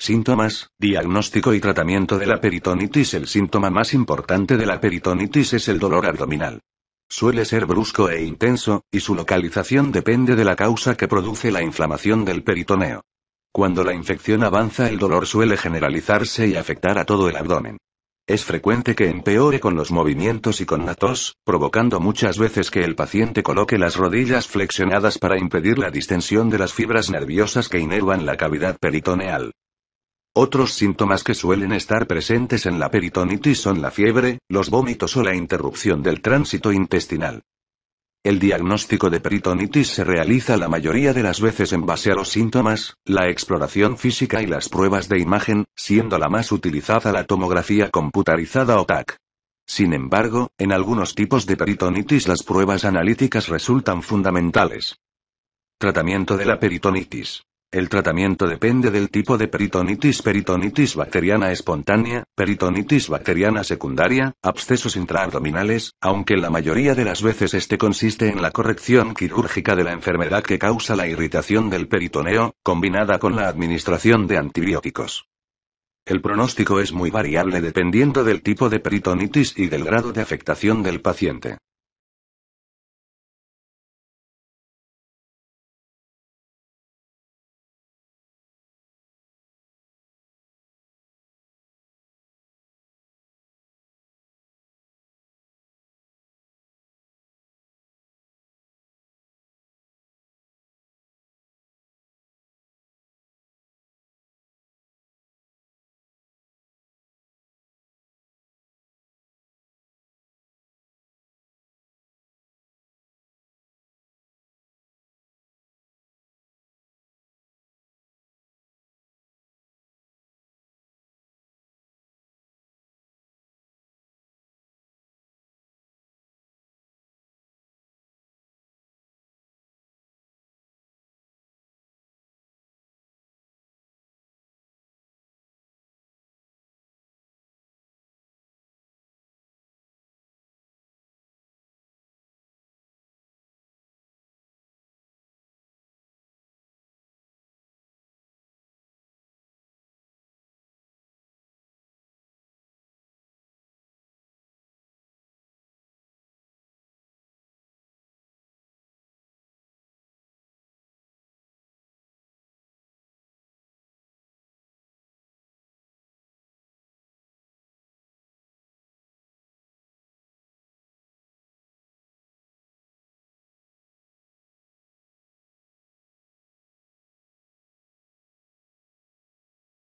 Síntomas, diagnóstico y tratamiento de la peritonitis. El síntoma más importante de la peritonitis es el dolor abdominal. Suele ser brusco e intenso, y su localización depende de la causa que produce la inflamación del peritoneo. Cuando la infección avanza el dolor suele generalizarse y afectar a todo el abdomen. Es frecuente que empeore con los movimientos y con la tos, provocando muchas veces que el paciente coloque las rodillas flexionadas para impedir la distensión de las fibras nerviosas que inervan la cavidad peritoneal. Otros síntomas que suelen estar presentes en la peritonitis son la fiebre, los vómitos o la interrupción del tránsito intestinal. El diagnóstico de peritonitis se realiza la mayoría de las veces en base a los síntomas, la exploración física y las pruebas de imagen, siendo la más utilizada la tomografía computarizada o TAC. Sin embargo, en algunos tipos de peritonitis las pruebas analíticas resultan fundamentales. Tratamiento de la peritonitis. El tratamiento depende del tipo de peritonitis, peritonitis bacteriana espontánea, peritonitis bacteriana secundaria, abscesos intraabdominales, aunque la mayoría de las veces este consiste en la corrección quirúrgica de la enfermedad que causa la irritación del peritoneo, combinada con la administración de antibióticos. El pronóstico es muy variable dependiendo del tipo de peritonitis y del grado de afectación del paciente.